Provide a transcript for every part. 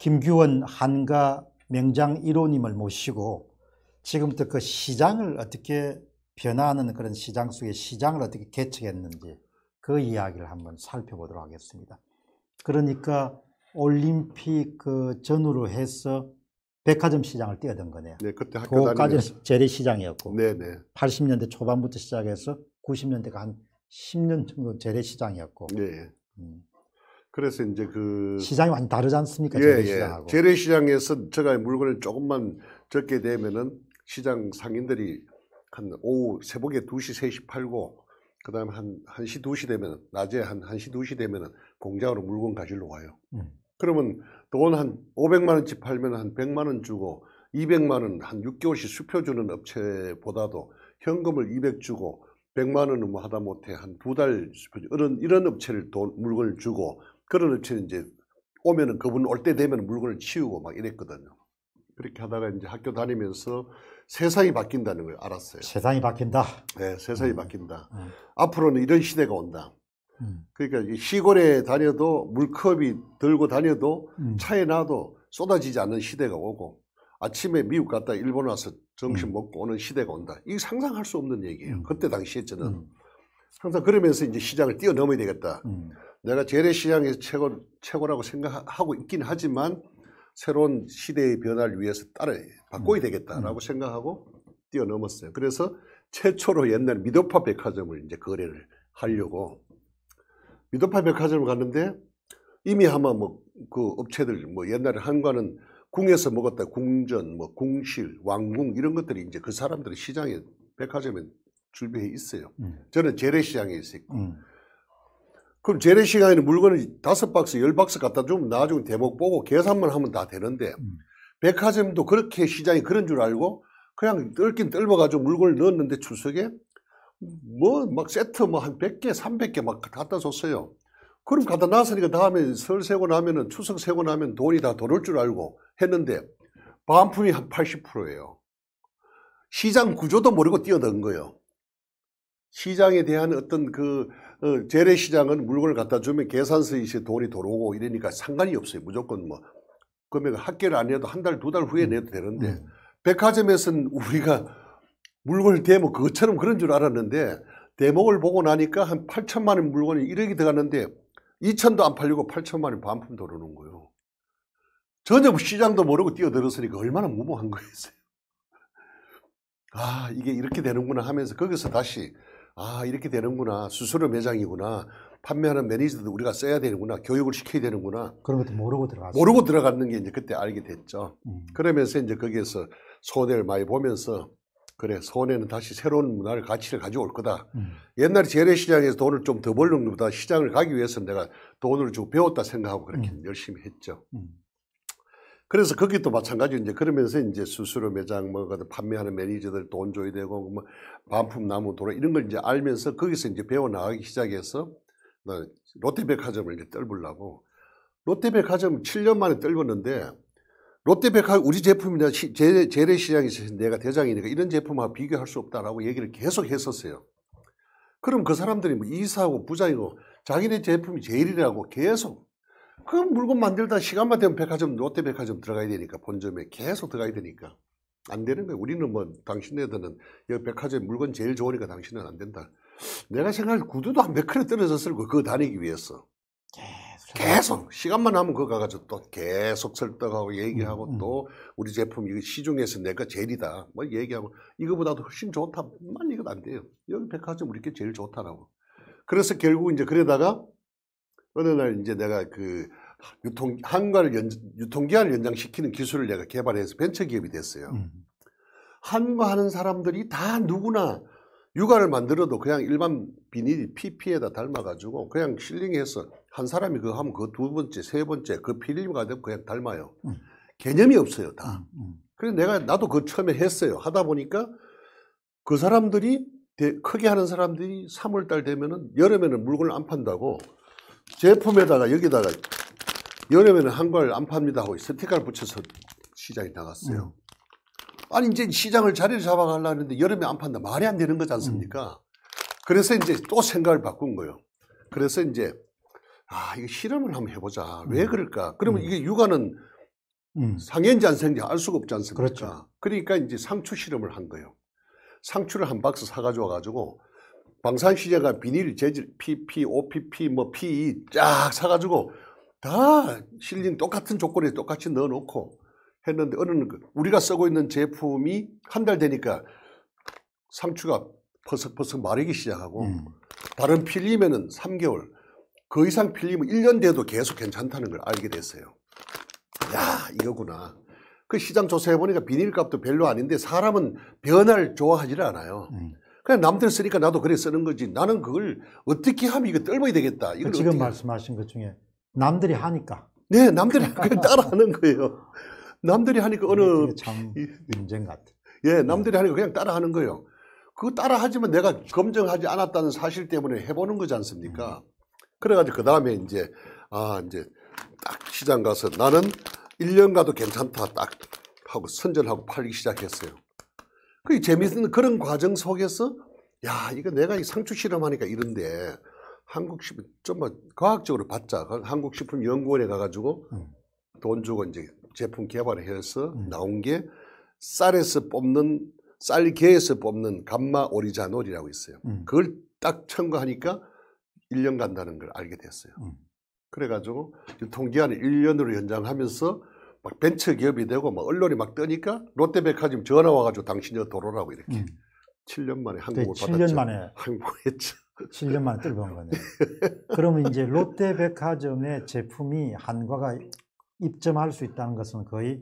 김규원 한가 명장 1호님을 모시고 지금부터 그 시장을 어떻게 변화하는 그런 시장 속의 시장을 어떻게 개척했는지 그 이야기를 한번 살펴보도록 하겠습니다. 그러니까 올림픽 그 전후로 해서 백화점 시장을 뛰어든 거네요. 네, 그때 학교 도까지 재래시장이었고 네, 네. 80년대 초반부터 시작해서 90년대가 한 10년 정도 재래시장이었고 네. 예. 음. 그래서 이제 그 시장이 완전 다르지 않습니까? 예, 재래시장하고. 예. 재래시장에서 제가 물건을 조금만 적게 되면은 시장 상인들이 한 오후 새벽에 2시3시 팔고 그다음에 한1시2시 되면 낮에 한1시2시 되면은 공장으로 물건 가지러 와요. 음. 그러면 돈 한5 0 0만 원치 팔면 한1 0 0만원 주고 2 0 0만원한6개월씩 수표 주는 업체보다도 현금을 200 주고 1 0 0만 원은 뭐 하다 못해 한 두 달 수표 이런 이런 업체를 돈 물건을 주고 그런 업체는 이제 오면은 그분 올 때 되면 물건을 치우고 막 이랬거든요. 그렇게 하다가 이제 학교 다니면서 세상이 바뀐다는 걸 알았어요. 세상이 바뀐다. 네, 세상이 음. 바뀐다. 음. 앞으로는 이런 시대가 온다. 음. 그러니까 시골에 다녀도 물컵이 들고 다녀도 음. 차에 놔도 쏟아지지 않는 시대가 오고 아침에 미국 갔다 일본 와서 점심 음. 먹고 오는 시대가 온다. 이게 상상할 수 없는 얘기예요. 그때 당시에 저는 항상 그러면서 이제 시장을 뛰어넘어야 되겠다. 내가 재래시장에서 최고, 최고라고 생각하고 있긴 하지만 새로운 시대의 변화를 위해서 따라 바꿔야 음. 되겠다라고 음. 생각하고 뛰어넘었어요. 그래서 최초로 옛날 미도파 백화점을 이제 거래를 하려고 미도파 백화점을 갔는데 이미 아마 뭐 그 업체들 뭐 옛날에 한과는 궁에서 먹었다 궁전 뭐 궁실 왕궁 이런 것들이 이제 그 사람들의 시장에 백화점에 준비해 있어요. 음. 저는 재래시장에 있었고 음. 그럼 재래 시간에는 물건을 다섯 박스, 열 박스 갖다 주면 나중에 대목 보고 계산만 하면 다 되는데 음. 백화점도 그렇게 시장이 그런 줄 알고 그냥 뜰긴 뜰어가지고 물건을 넣었는데 추석에 뭐 막 세트 뭐 한 100개, 300개 막 갖다 줬어요. 그럼 갖다 놨으니까 다음에 설 세고 나면은 추석 세고 나면 돈이 다 돌을 줄 알고 했는데 반품이 한 80%예요. 시장 구조도 모르고 뛰어든 거예요. 시장에 대한 어떤 그 어, 재래시장은 물건을 갖다 주면 계산서에 돈이 들어오고 이러니까 상관이 없어요. 무조건 뭐 금액을 학계를 안 해도 한 달, 두 달 후에 음. 내도 되는데 음. 백화점에서는 우리가 물건을 대면 그것처럼 그런 줄 알았는데 대목을 보고 나니까 한 8천만 원 물건이 1억이 들어갔는데 2천도 안 팔리고 8천만 원 반품 들어오는 거예요. 전혀 시장도 모르고 뛰어들었으니까 얼마나 무모한 거였어요. 아, 이게 이렇게 되는구나 하면서 거기서 다시 아, 이렇게 되는구나. 수수료 매장이구나. 판매하는 매니저도 우리가 써야 되는구나. 교육을 시켜야 되는구나. 그런 것도 모르고 들어갔어 모르고 들어갔는 게 이제 그때 알게 됐죠. 음. 그러면서 이제 거기에서 손해를 많이 보면서 그래, 손해는 다시 새로운 문화를 가치를 가져올 거다. 음. 옛날에 재래시장에서 돈을 좀 더 벌는 것보다 시장을 가기 위해서 내가 돈을 주고 배웠다 생각하고 그렇게 음. 열심히 했죠. 음. 그래서 거기도 마찬가지로 이제 그러면서 이제 수수료 매장 뭐 판매하는 매니저들 돈 줘야 되고 뭐 반품 나무 은돈 이런 걸 이제 알면서 거기서 이제 배워 나가기 시작해서 롯데백화점을 이제 떨보려고 롯데백화점 7년 만에 떨궜는데 롯데백화점 우리 제품이나 재래시장에서 내가 대장이니까 이런 제품하고 비교할 수 없다라고 얘기를 계속 했었어요. 그럼 그 사람들이 뭐 이사하고 부장이고 자기네 제품이 제일이라고 계속 그 물건 만들다 시간만 되면 백화점, 롯데백화점 들어가야 되니까 본점에 계속 들어가야 되니까 안 되는 거예요. 우리는 뭐 당신네들은 여기 백화점 물건 제일 좋으니까 당신은 안 된다. 내가 생각할 구두도 한몇크레 떨어졌을 거야. 그거 다니기 위해서. 계속, 계속 시간만 하면 그거 가가지고 또 계속 설득하고 얘기하고 음, 음. 또 우리 제품 이거 시중에서 내가 제일이다 뭐 얘기하고 이거보다도 훨씬 좋다 만 이건 안 돼요 여기 백화점 우리 게 제일 좋다라고 그래서 결국 이제 그러다가 어느 날 이제 내가 그 유통 한과를 연, 유통기한을 연장시키는 기술을 내가 개발해서 벤처기업이 됐어요. 음. 한과하는 사람들이 다 누구나 육아를 만들어도 그냥 일반 비닐 PP에다 닮아가지고 그냥 실링해서 한 사람이 그거 하면 그 두 번째, 세 번째 그 필름가 되면 그냥 닮아요. 음. 개념이 없어요 다. 음. 음. 그래서 내가 나도 그 처음에 했어요. 하다 보니까 그 사람들이 크게 하는 사람들이 3월달 되면은 여름에는 물건을 안 판다고 제품에다가 여기다가 여름에는 한 걸 안 팝니다 하고 스티커를 붙여서 시장에 나갔어요. 음. 아니 이제 시장을 자리를 잡아가려 고 하는데 여름에 안 판다 말이 안 되는 거지 않습니까? 음. 그래서 이제 또 생각을 바꾼 거예요. 그래서 이제 아 이거 실험을 한번 해보자. 왜 음. 그럴까? 그러면 음. 이게 육아는 음. 상해인지 안상지알 수가 없지 않습니까? 그렇죠. 그러니까 이제 상추 실험을 한 거예요. 상추를 한 박스 사가지고 와가지고 방산시제가 비닐 재질 PP, OPP, 뭐 PE 쫙 사가지고 다 실린 똑같은 조건에 똑같이 넣어놓고 했는데 어느 그, 우리가 쓰고 있는 제품이 한 달 되니까 상추가 퍼석퍼석 마르기 시작하고 음. 다른 필리면은 3개월 그 이상 필리면 1년 돼도 계속 괜찮다는 걸 알게 됐어요. 야 이거구나. 그 시장 조사해보니까 비닐값도 별로 아닌데 사람은 변화를 좋아하지를 않아요. 음. 그냥 남들 쓰니까 나도 그래 쓰는 거지. 나는 그걸 어떻게 하면 이거 떨어야 되겠다. 이걸 그 지금 말씀하신 것 중에 남들이 하니까. 네, 남들이 따라하는 거예요. 남들이 하니까 어느 참문인것 같아. 예, 네. 남들이 하니까 그냥 따라하는 거예요. 그 따라하지만 내가 검증하지 않았다는 사실 때문에 해보는 거지 않습니까? 음. 그래가지고 그 다음에 이제 아 이제 딱 시장 가서 나는 1년 가도 괜찮다 딱 하고 선전하고 팔기 시작했어요. 그재밌는 그런 과정 속에서 야 이거 내가 이 상추 실험하니까 이런데 한국식품 좀뭐 과학적으로 봤자 그 한국식품연구원에 가가지고 음. 돈 주고 이제 제품 개발을 해서 음. 나온 게 쌀에서 뽑는 쌀개에서 뽑는 감마 오리자놀이라고 있어요. 음. 그걸 딱 첨가하니까 1년 간다는 걸 알게 됐어요. 음. 그래가지고 유통기한을 1년으로 연장하면서 막 벤처 기업이 되고 막 언론이 막 뜨니까 롯데백화점 전화 와가지고 당신이 도로라고 이렇게 7년 음. 만에 네, 한국을 받았죠. 7년 만에 한국했 7년 만에 뚫어본 거네. 그러면 이제 롯데백화점의 제품이 한과가 입점할 수 있다는 것은 거의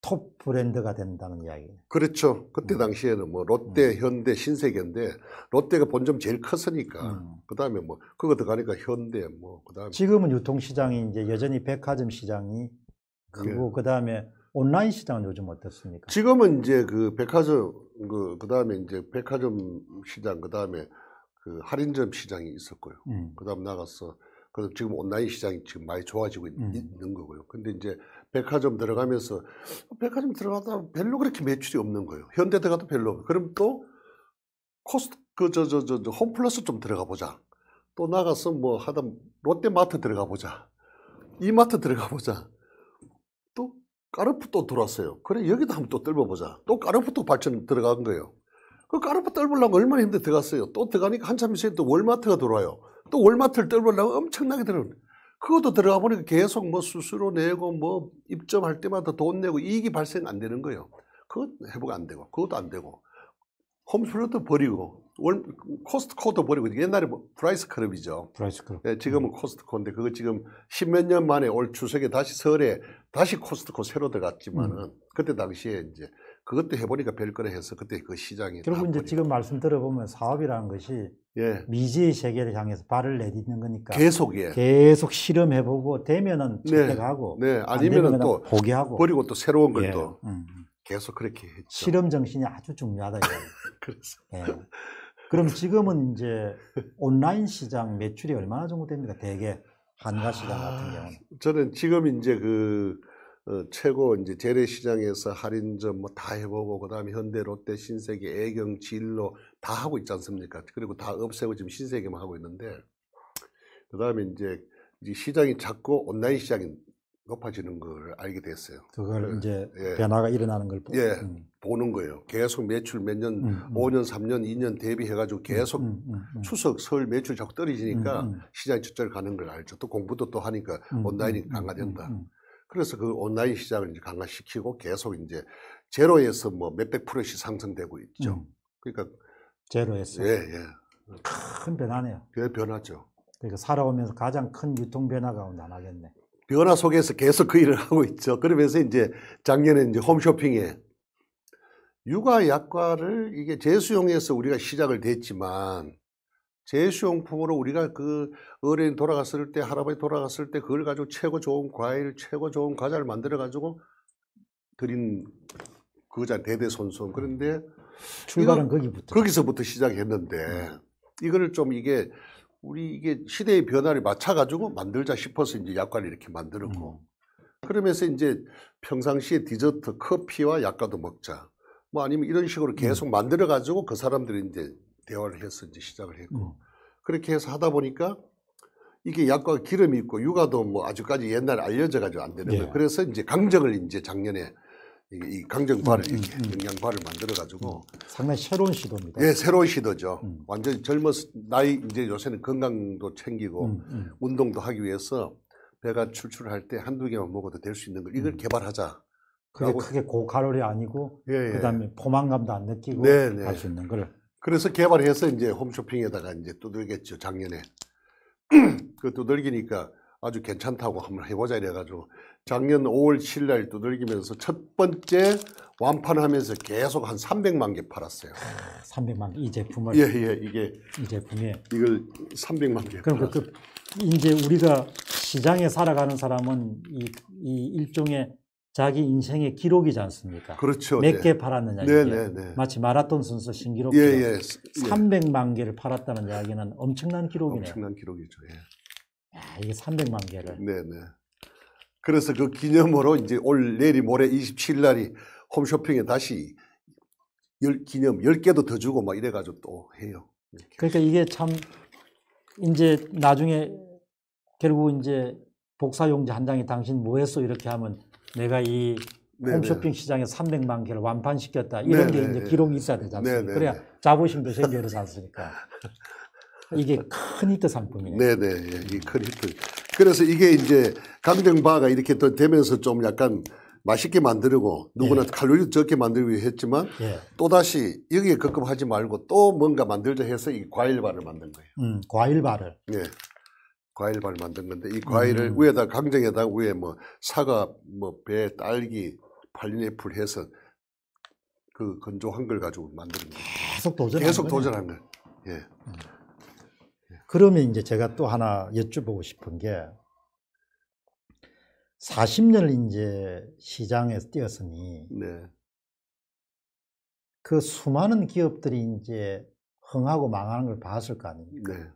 톱 브랜드가 된다는 이야기. 그렇죠. 그때 음. 당시에는 뭐 롯데, 음. 현대, 신세계인데 롯데가 본점 제일 컸으니까 음. 그다음에 뭐 그거 들어가니까 현대 뭐 그다음에 지금은 유통 시장이 이제 여전히 백화점 시장이 그리고 네. 그다음에 온라인 시장은 요즘 어떻습니까? 지금은 이제 그 백화점 그 그다음에 이제 백화점 시장 그다음에 그 할인점 시장이 있었고요. 음. 그다음 나가서 그다음 지금 온라인 시장이 지금 많이 좋아지고 음. 있는 거고요. 근데 이제 백화점 들어가면서 백화점 들어가다 별로 그렇게 매출이 없는 거예요. 현대 들어가도 별로. 그럼 또 코스트 그저저저 저, 저, 홈플러스 좀 들어가 보자. 또 나가서 뭐 하다 롯데마트 들어가 보자. 이마트 들어가 보자. 또까르푸또 들어왔어요. 그래 여기도 한번 또 뜰어보자. 또까르푸또 발전 들어간 거예요. 그 까르파 떨보려고 얼마나 힘들어 들어갔어요. 또 들어가니까 한참 있어요. 또 월마트가 들어와요. 또 월마트를 떨보려고 엄청나게 들어오는 그것도 들어가 보니까 계속 뭐 수수료 내고 뭐 입점할 때마다 돈 내고 이익이 발생 안 되는 거예요. 그것 회복 안 되고 그것도 안 되고 홈플러도 버리고 월, 코스트코도 버리고 옛날에 뭐 프라이스 크럽이죠. 프라이스 크럽. 예, 지금은 음. 코스트코인데 그거 지금 십 몇 년 만에 올 추석에 다시 설에 다시 코스트코 새로 들어갔지만은 음. 그때 당시에 이제 그것도 해보니까 별거를 해서 그때 그 시장이 결국 이제 지금 말씀 들어보면 사업이라는 것이 예. 미지의 세계를 향해서 발을 내딛는 거니까 계속 예. 계속 실험해보고 되면은 채택하고 네. 네. 아니면은 또 포기하고 버리고 또 새로운 걸또 예. 음, 음. 계속 그렇게 했죠. 실험 정신이 아주 중요하다. 그래서 예. 그럼 지금은 이제 온라인 시장 매출이 얼마나 정도 됩니까? 대개 한가 시장 같은 아, 경우는 저는 지금 이제 그 어, 최고 이제 재래시장에서 할인점 뭐 다 해보고 그다음에 현대, 롯데, 신세계, 애경, 진로 다 하고 있지 않습니까? 그리고 다 없애고 지금 신세계만 하고 있는데 그다음에 이제, 시장이 자꾸 온라인 시장이 높아지는 걸 알게 됐어요. 그걸 네. 이제 예. 변화가 일어나는 걸 보, 예. 음. 보는 거예요. 계속 매출 몇 년, 음, 음. 5년, 3년, 2년 대비해가지고 음, 계속 음, 음, 추석, 설 매출 자꾸 떨어지니까 시장이 저절 가는 걸 알죠. 또 공부도 또 하니까 온라인이 강화된다. 그래서 그 온라인 시장을 이제 강화시키고 계속 이제 제로에서 뭐 몇백 프로씩 상승되고 있죠. 음. 그러니까 제로에서 예, 예. 큰 변화네요. 예, 변화죠. 그러니까 살아오면서 가장 큰 유통 변화가 온 나나겠네. 변화 속에서 계속 그 일을 하고 있죠. 그러면서 이제 작년에 이제 홈쇼핑에 육아약과를 이게 재수용해서 우리가 시작을 됐지만 제수용품으로 우리가 그 어린 돌아갔을 때 할아버지 돌아갔을 때 그걸 가지고 최고 좋은 과일, 최고 좋은 과자를 만들어 가지고 드린 그거잖아 대대손손. 그런데 출발은 거기부터 거기서부터 시작했는데 음. 이거를 좀 이게 우리 이게 시대의 변화를 맞춰 가지고 만들자 싶어서 이제 약관을 이렇게 만들었고 음. 그러면서 이제 평상시에 디저트 커피와 약과도 먹자. 뭐 아니면 이런 식으로 음. 계속 만들어 가지고 그 사람들이 이제 대화를 해서 이제 시작을 했고 음. 그렇게 해서 하다 보니까 이게 약과 기름이 있고 육아도 뭐 아주까지 옛날에 알려져 가지고 안 되는 거예요. 그래서 이제 강정을 이제 작년에 이강정과를 음, 이렇게 음. 음. 영양과를 만들어 가지고 음. 상당히 새로운 시도입니다. 예, 새로운 시도죠. 음. 완전히 젊어서 나이 이제 요새는 건강도 챙기고 운동도 하기 위해서 배가 출출할 때 한두 개만 먹어도 될 수 있는 걸 이걸 개발하자. 그게 크게 고칼로리 아니고 예, 예. 그다음에 포만감도 안 느끼고 네, 네. 할수 있는 걸 그래서 개발해서 이제 홈쇼핑에다가 이제 두들겼죠 작년에 그 두들기니까 아주 괜찮다고 한번 해보자 이래가지고 작년 5월 7일 날 두들기면서 첫 번째 완판하면서 계속 한 300만 개 팔았어요. 300만 아, 개, 이 제품을 예예 예, 이게 이 제품이 이걸 300만 개. 그럼 그, 그 이제 우리가 시장에 살아가는 사람은 이, 이 일종의 자기 인생의 기록이지 않습니까? 그렇죠. 네. 몇개 팔았느냐. 이게. 네, 네, 마치 마라톤 선수 신기록. 예, 예. 300만 개를 팔았다는 이야기는 엄청난 기록이네요. 엄청난 기록이죠. 예. 야, 이게 300만 개를. 네네. 그래서 그 기념으로 이제 올 내일 모레 27일 날이 홈쇼핑에 다시 열, 기념 10개도 더 주고 막 이래가지고 또 해요. 그러니까 이게 참 이제 나중에 결국 이제 복사용지 한 장이 당신 뭐 했어 이렇게 하면 내가 이 네네. 홈쇼핑 네. 시장에서 300만 개를 완판시켰다. 이런 네네. 네, 게 이제 네. 기록이 있어야 되잖아요 그래야 자부심도 생겨서 샀으니까. 이게 큰 히트 상품이에요 네네. 예, 이큰 히트. 그래서 이게 이제 강정바가 이렇게 또 되면서 좀 약간 맛있게 만들고 누구나 예. 칼로리 적게 만들기 위해 했지만 예. 또다시 여기에 급급하지 말고 또 뭔가 만들자 해서 이 과일바를 만든 거예요. 음, 과일바를. 예. 과일발 만든 건데 이 과일을 음. 위에다 강정에다 위에 뭐 사과, 뭐 배, 딸기, 팔리네플 해서 그 건조한 걸 가지고 만드는 거예요. 계속 도전. 계속 도전한 거예요. 예. 음. 그러면 이제 제가 또 하나 여쭤보고 싶은 게 40년을 이제 시장에서 뛰었으니 네. 그 수많은 기업들이 이제 흥하고 망하는 걸 봤을 거 아닙니까? 네.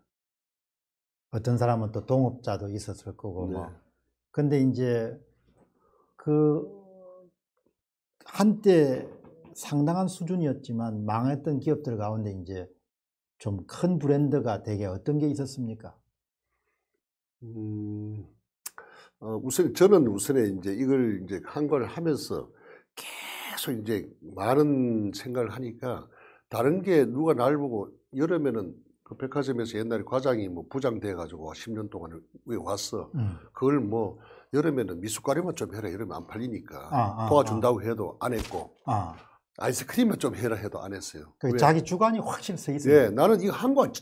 어떤 사람은 또 동업자도 있었을 거고 네. 뭐. 근데 이제 그 한때 상당한 수준이었지만 망했던 기업들 가운데 이제 좀 큰 브랜드가 되게 어떤 게 있었습니까? 음, 어, 우선 저는 우선에 이제 이걸 이제 한 걸 하면서 계속 이제 많은 생각을 하니까 다른 게 누가 날 보고 여름에는 그 백화점에서 옛날에 과장이 뭐 부장 돼가지고 10년 동안 왜 왔어. 음. 그걸 뭐 여름에는 미숫가루만 좀 해라. 여름에 안 팔리니까 아, 아, 아, 도와준다고 해도 안 했고. 아. 아이스크림만 좀 해라 해도 안 했어요. 그 자기 주관이 확실히 서 있어요. 예, 나는 이거 한 권,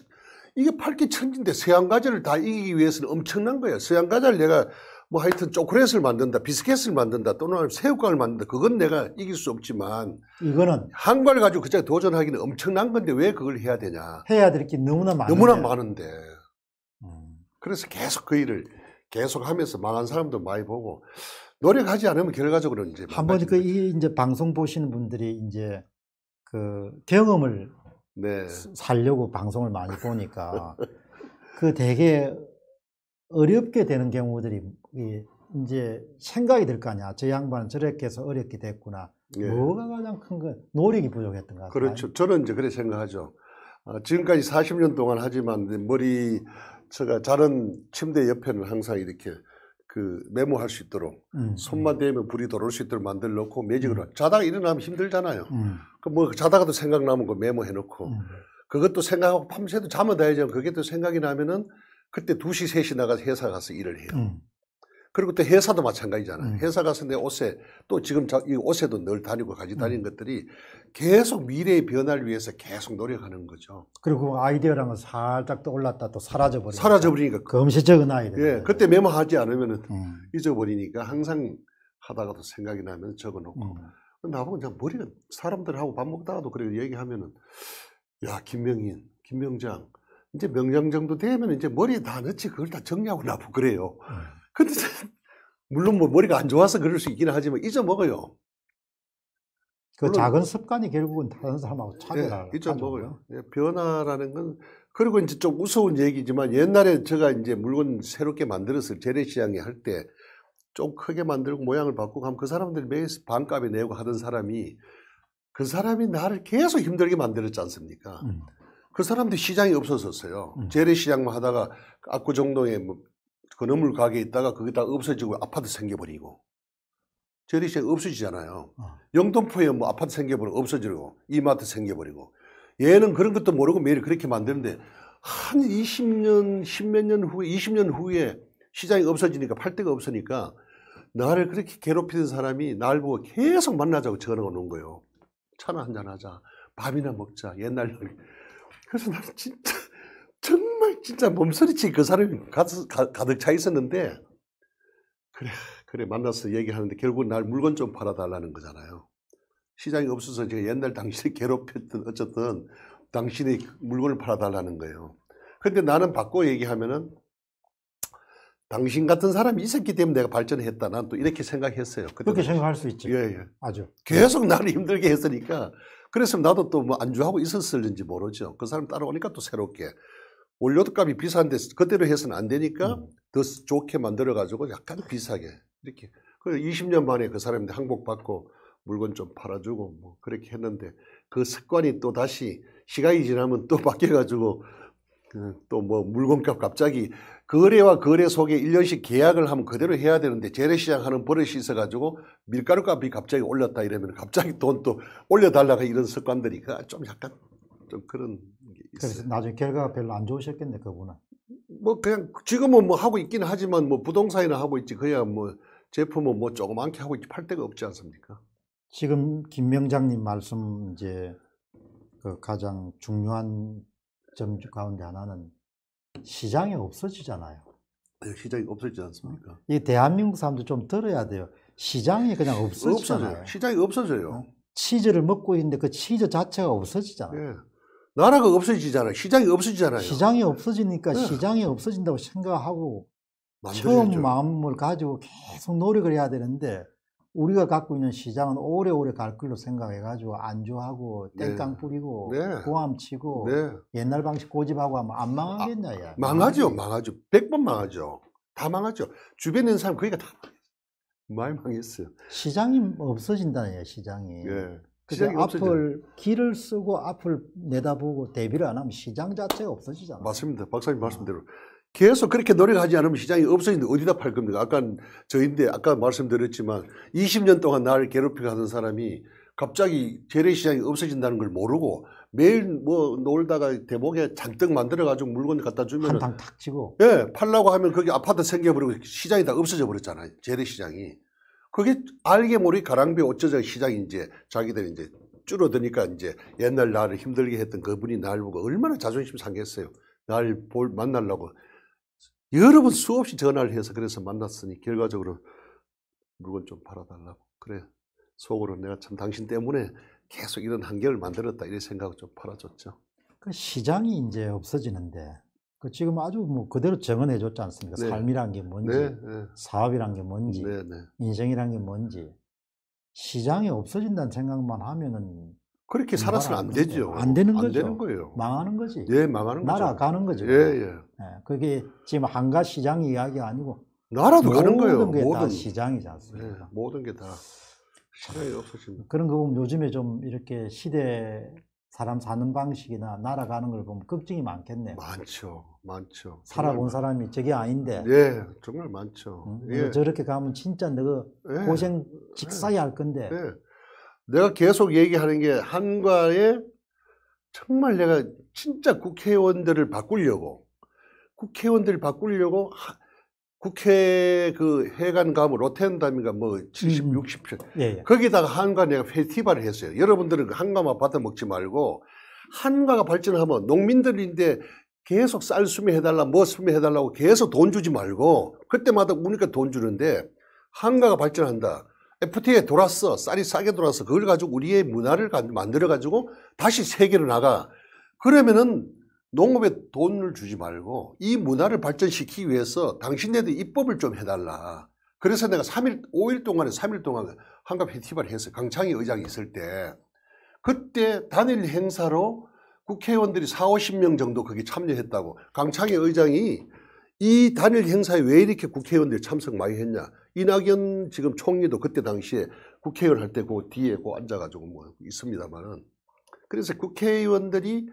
이게 팔기 천진데 서양 과자를 다 이기기 위해서는 엄청난 거예요. 서양 과자를 내가 뭐 하여튼 초콜릿을 만든다, 비스켓을 만든다, 또는 새우깡을 만든다. 그건 내가 이길 수 없지만 이거는 한 걸 가지고 그저 도전하기는 엄청난 건데 왜 그걸 해야 되냐? 해야 될 게 너무나 많은데. 너무나 많은데. 음. 그래서 계속 그 일을 계속 하면서 망한 사람도 많이 보고 노력하지 않으면 결과적으로 이제 한번 그이 이제 방송 보시는 분들이 이제 그 경험을 네. 살려고 방송을 많이 보니까 그 대개 어렵게 되는 경우들이 이제 생각이 들 거 아니야. 저 양반은 저렇게 해서 어렵게 됐구나. 예. 뭐가 가장 큰 거? 노력이 부족했던 것 같아요. 그렇죠. 저는 이제 그렇게 생각하죠. 아, 지금까지 40년 동안 하지만 머리 제가 자른 침대 옆에는 항상 이렇게 그 메모할 수 있도록 음, 손만 대면 불이 들어올 수 있도록 만들어 놓고 매직으로 음. 자다가 일어나면 힘들잖아요. 음. 그뭐 자다가도 생각나면 그 메모해 놓고 음. 그것도 생각하고 밤새도 잠을 자야지 그게 또 생각이 나면은 그때 2시, 3시 나가서 회사 가서 일을 해요. 음. 그리고 또 회사도 마찬가지잖아요. 음. 회사 가서 내 옷에 또 지금 자, 이 옷에도 늘 다니고 가지 음. 다니는 것들이 계속 미래의 변화를 위해서 계속 노력하는 거죠. 그리고 그 아이디어랑은 살짝 떠 올랐다 또 사라져버리니까. 사라져버리니까. 그 금시적인 아이디어. 예, 그때 메모하지 않으면 음. 잊어버리니까 항상 하다가도 생각이 나면 적어놓고. 음. 나보고 그냥 머리가 사람들하고 밥 먹다가도 그렇게 얘기하면은 야, 김명인, 김명장, 이제 명장 정도 되면 이제 머리에 다 넣지 그걸 다 정리하고 나고 그래요. 네. 근데 물론 뭐 머리가 안 좋아서 그럴 수 있기는 하지만 잊어먹어요. 그 물론, 작은 습관이 결국은 다른 사람하고 차별을 예, 잊어먹어요. 예, 변화라는 건 그리고 이제 좀 우스운 얘기지만 옛날에 제가 이제 물건 새롭게 만들었을 재래시장에 할 때 좀 크게 만들고 모양을 바꾸고 하면 그 사람들이 매일 반값에 내고 하던 사람이 그 사람이 나를 계속 힘들게 만들었지 않습니까? 음. 그 사람들이 시장이 없어졌어요. 음. 재래시장만 하다가 압구정동에 뭐 그 건어물 가게 있다가 그게 다 없어지고 아파트 생겨버리고 재래시장 없어지잖아요. 어. 영등포에 뭐 아파트 생겨버리고 없어지고 이마트 생겨버리고 얘는 그런 것도 모르고 매일 그렇게 만드는데 한 20년, 10몇 년 후에, 20년 후에 시장이 없어지니까 팔 데가 없으니까 나를 그렇게 괴롭히는 사람이 날 보고 계속 만나자고 전화가 오는 거예요. 차나 한잔하자. 밥이나 먹자. 옛날 그래서 나는 진짜 정말 진짜 몸서리치 그 사람이 가득 차 있었는데 그래 그래 만나서 얘기하는데 결국 날 물건 좀 팔아달라는 거잖아요. 시장이 없어서 제가 옛날 당신을 괴롭혔던 어쨌든 당신이 물건을 팔아달라는 거예요. 근데 나는 바꿔 얘기하면은 당신 같은 사람이 있었기 때문에 내가 발전했다. 난 또 이렇게 생각했어요. 그렇게 생각할 수 있지. 예, 예. 아주. 계속 나를 힘들게 했으니까 그래서 나도 또 뭐 안주하고 있었을는지 모르죠. 그 사람 따라오니까 또 새롭게. 원료도 값이 비싼데 그대로 해서는 안 되니까 음. 더 좋게 만들어가지고 약간 비싸게 이렇게. 그 20년 만에 그 사람한테 항복받고 물건 좀 팔아주고 뭐 그렇게 했는데 그 습관이 또 다시 시간이 지나면 또 바뀌어가지고 음, 또뭐 물건값 갑자기 거래와 거래 속에 1년씩 계약을 하면 그대로 해야 되는데 재래시장하는 버릇이 있어가지고 밀가루 값이 갑자기 올랐다 이러면 갑자기 돈 또 올려달라고 이런 습관들이 그 좀 약간 좀 그런 게 있어요. 그래서 나중에 결과가 별로 안 좋으셨겠네 그분은. 뭐 그냥 지금은 뭐 하고 있긴 하지만 뭐 부동산이나 하고 있지 그야 뭐 제품은 뭐 조그맣게 하고 있지 팔 데가 없지 않습니까? 지금 김명장님 말씀 이제 그 가장 중요한 점 가운데 하나는 시장이 없어지잖아요. 시장이 없어지지 않습니까? 이 대한민국 사람도 좀 들어야 돼요. 시장이 그냥 없어지잖아요. 시장이 없어져요. 어? 치즈를 먹고 있는데 그 치즈 자체가 없어지잖아요. 예. 나라가 없어지잖아요. 시장이 없어지잖아요. 시장이 없어지니까 예. 시장이 없어진다고 생각하고 만들어야죠. 처음 마음을 가지고 계속 노력을 해야 되는데 우리가 갖고 있는 시장은 오래오래 갈 걸로 생각해가지고 안주하고 네. 땡깡 뿌리고 네. 고함 치고 네. 옛날 방식 고집하고 하면 안 망하겠냐 야. 아, 망하죠 망하죠 백번 망하죠 다 망하죠 주변에 있는 사람 그러니까 다 많이 망했어요 시장이 없어진다는 얘 시장이 네. 시장이 앞을 길을 쓰고 앞을 내다보고 대비를 안 하면 시장 자체가 없어지잖아요 맞습니다 박사님 아. 말씀대로 계속 그렇게 노력하지 않으면 시장이 없어진는데 어디다 팔 겁니까? 아까 저인데 아까 말씀드렸지만 20년 동안 나를 괴롭히고 하던 사람이 갑자기 재래시장이 없어진다는 걸 모르고 매일 뭐 놀다가 대목에 잔뜩 만들어가지고 물건 갖다 주면 한탕 탁 치고 예 팔라고 하면 거기 아파트 생겨버리고 시장이 다 없어져 버렸잖아요 재래시장이 그게 알게 모르게 가랑비 어쩌자 시장이 이제 자기들 이제 줄어드니까 이제 옛날 나를 힘들게 했던 그분이 날 보고 얼마나 자존심 상했어요 날볼 만날라고 여러 번 수없이 전화를 해서 그래서 만났으니 결과적으로 물건 좀 팔아달라고. 그래. 속으로 내가 참 당신 때문에 계속 이런 한계를 만들었다. 이런 생각을 좀 팔아줬죠. 그 시장이 이제 없어지는데 그 지금 아주 뭐 그대로 정언해 줬지 않습니까? 네. 삶이란 게 뭔지, 네, 네. 사업이란 게 뭔지, 네, 네. 인생이란 게 뭔지. 시장이 없어진다는 생각만 하면은 그렇게 음, 살아서는 안 되죠. 안 되는 거죠. 되는 거예요. 망하는 거지. 예, 망하는 거죠. 나라 가는 거죠. 예, 예, 예. 그게 지금 한가 시장 이야기가 아니고 나라도 가는 거예요. 모든 게다 시장이지 네, 않습니까? 예, 모든 게 다 시장이 없어집니다. 그런 거 보면 요즘에 좀 이렇게 시대 사람 사는 방식이나 나라 가는 걸 보면 걱정이 많겠네요. 많죠, 많죠. 살아본 사람이 저게 아닌데. 예, 정말 많죠. 응? 예. 저렇게 가면 진짜 너가 예. 고생 예. 직사이 할 건데. 예. 내가 계속 얘기하는 게 한과에 정말 내가 진짜 국회의원들을 바꾸려고 국회의원들을 바꾸려고 하, 국회 그 해관감을 로텐담인가 뭐 70, 음. 60편 예, 예. 거기다가 한과 내가 페스티벌을 했어요. 여러분들은 그 한과만 받아먹지 말고 한과가 발전하면 농민들인데 계속 쌀 수매 해달라 뭐 수매 해달라고 계속 돈 주지 말고 그때마다 우니까 돈 주는데 한과가 발전한다. FTA에 돌았어. 쌀이 싸게 돌아서 그걸 가지고 우리의 문화를 만들어가지고 다시 세계로 나가. 그러면은 농업에 돈을 주지 말고 이 문화를 발전시키기 위해서 당신네들 입법을 좀 해달라. 그래서 내가 3일, 5일 동안에 3일 동안 한갑 페티벌을 했어 강창희 의장이 있을 때. 그때 단일 행사로 국회의원들이 4, 50명 정도 거기 참여했다고. 강창희 의장이 이 단일 행사에 왜 이렇게 국회의원들이 참석 많이 했냐. 이낙연 지금 총리도 그때 당시에 국회의원 할 때 그 뒤에 그 앉아가지고 뭐 있습니다만은 그래서 국회의원들이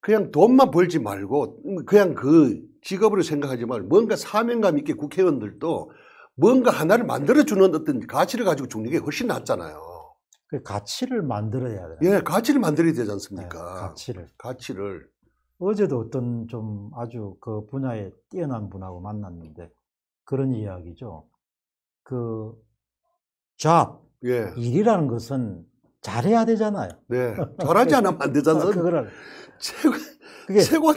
그냥 돈만 벌지 말고 그냥 그 직업으로 생각하지 말고 뭔가 사명감 있게 국회의원들도 뭔가 하나를 만들어주는 어떤 가치를 가지고 죽는 게 훨씬 낫잖아요. 그 가치를 만들어야 돼요. 예, 가치를 만들어야 되지 않습니까? 네, 가치를. 가치를. 어제도 어떤 좀 아주 그 분야에 뛰어난 분하고 만났는데 그런 이야기죠. 그 job 예. 일이라는 것은 잘해야 되잖아요. 네. 잘하지 않으면 안 되잖아요. 아, 그거를 최고 그게 최고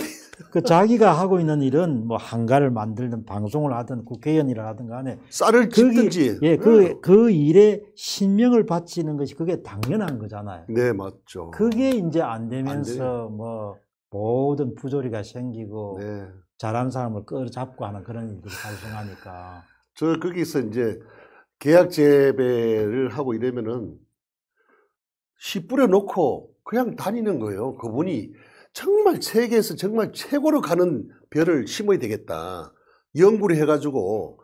그 자기가 하고 있는 일은 뭐 한가를 만들든 방송을 하든 국회의원이라 하든 안에 쌀을 찢든지 그 예, 그, 네. 그 일에 신명을 바치는 것이 그게 당연한 거잖아요. 네, 맞죠. 그게 이제 안 되면서 안뭐 모든 부조리가 생기고 네. 잘한 사람을 끌어잡고 하는 그런 일들이 발생하니까 저 거기서 이제 계약 재배를 하고 이러면은 씨 뿌려놓고 그냥 다니는 거예요. 그분이 정말 세계에서 정말 최고로 가는 별을 심어야 되겠다. 연구를 해가지고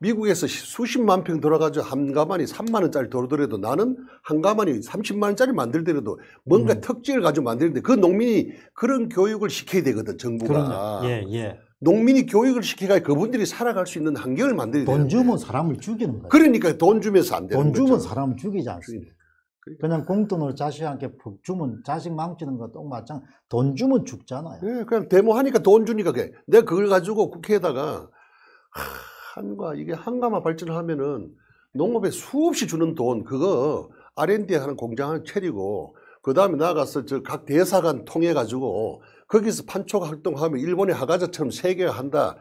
미국에서 수십만 평 돌아가지고 한 가만히 3만 원짜리 돌더라도 나는 한 가만히 30만 원짜리 만들더라도 뭔가 음. 특징을 가지고 만드는데 그 농민이 그런 교육을 시켜야 되거든 정부가. 그 예, 예. 농민이 교육을 시켜가 그분들이 살아갈 수 있는 환경을 만들어야 돈 주면 사람을 죽이는 거예요. 그러니까 돈 주면서 안 되는 돈 주면 거죠. 사람을 죽이지 않습니다. 그러니까. 그냥 공돈을 자식한테 푹 주면 자식 망치는 거 똑마찬 돈 주면 죽잖아요. 예, 그냥 데모하니까 돈 주니까 그래. 내가 그걸 가지고 국회에다가 한과 이게 한가마 발전을 하면은 농업에 수없이 주는 돈 그거 R&D 하는 공장 을나 차리고 그 다음에 나가서 저 각 대사관 통해 가지고 거기서 판촉 활동하면 일본의 하가자처럼 세계가 한다.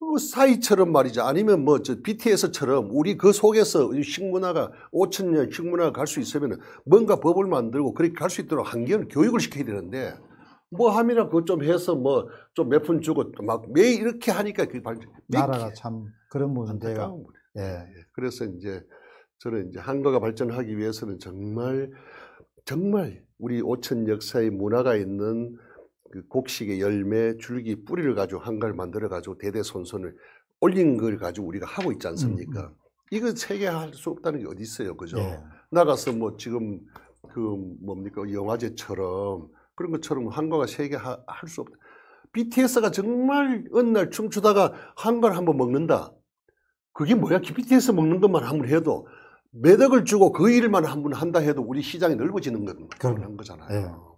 어, 사이처럼 말이죠. 아니면 뭐, 저, BTS처럼 우리 그 속에서 식문화가, 5천년 식문화가 갈 수 있으면 뭔가 법을 만들고 그렇게 갈 수 있도록 한계는 교육을 시켜야 되는데, 뭐 함이나 그것 좀 해서 뭐, 좀몇푼 주고 막 매일 이렇게 하니까 그게 발 나라가 참 그런 문제가. 예. 예. 그래서 이제 저는 이제 한국가 발전하기 위해서는 정말, 정말 우리 5천 역사의 문화가 있는 그 곡식의 열매, 줄기, 뿌리를 가지고 한가를 만들어 가지고 대대손손을 올린 걸 가지고 우리가 하고 있지 않습니까? 음. 음. 이거 세계할 수 없다는 게 어디 있어요, 그죠? 네. 나가서 뭐 지금 그 뭡니까 영화제처럼 그런 것처럼 한가가 세계할 수 없다. BTS가 정말 어느 날 춤추다가 한가를 한번 먹는다. 그게 뭐야? BTS 먹는 것만 한 번 해도 매덕을 주고 그 일만 한 번 한다 해도 우리 시장이 넓어지는 건 그런 거잖아요. 네.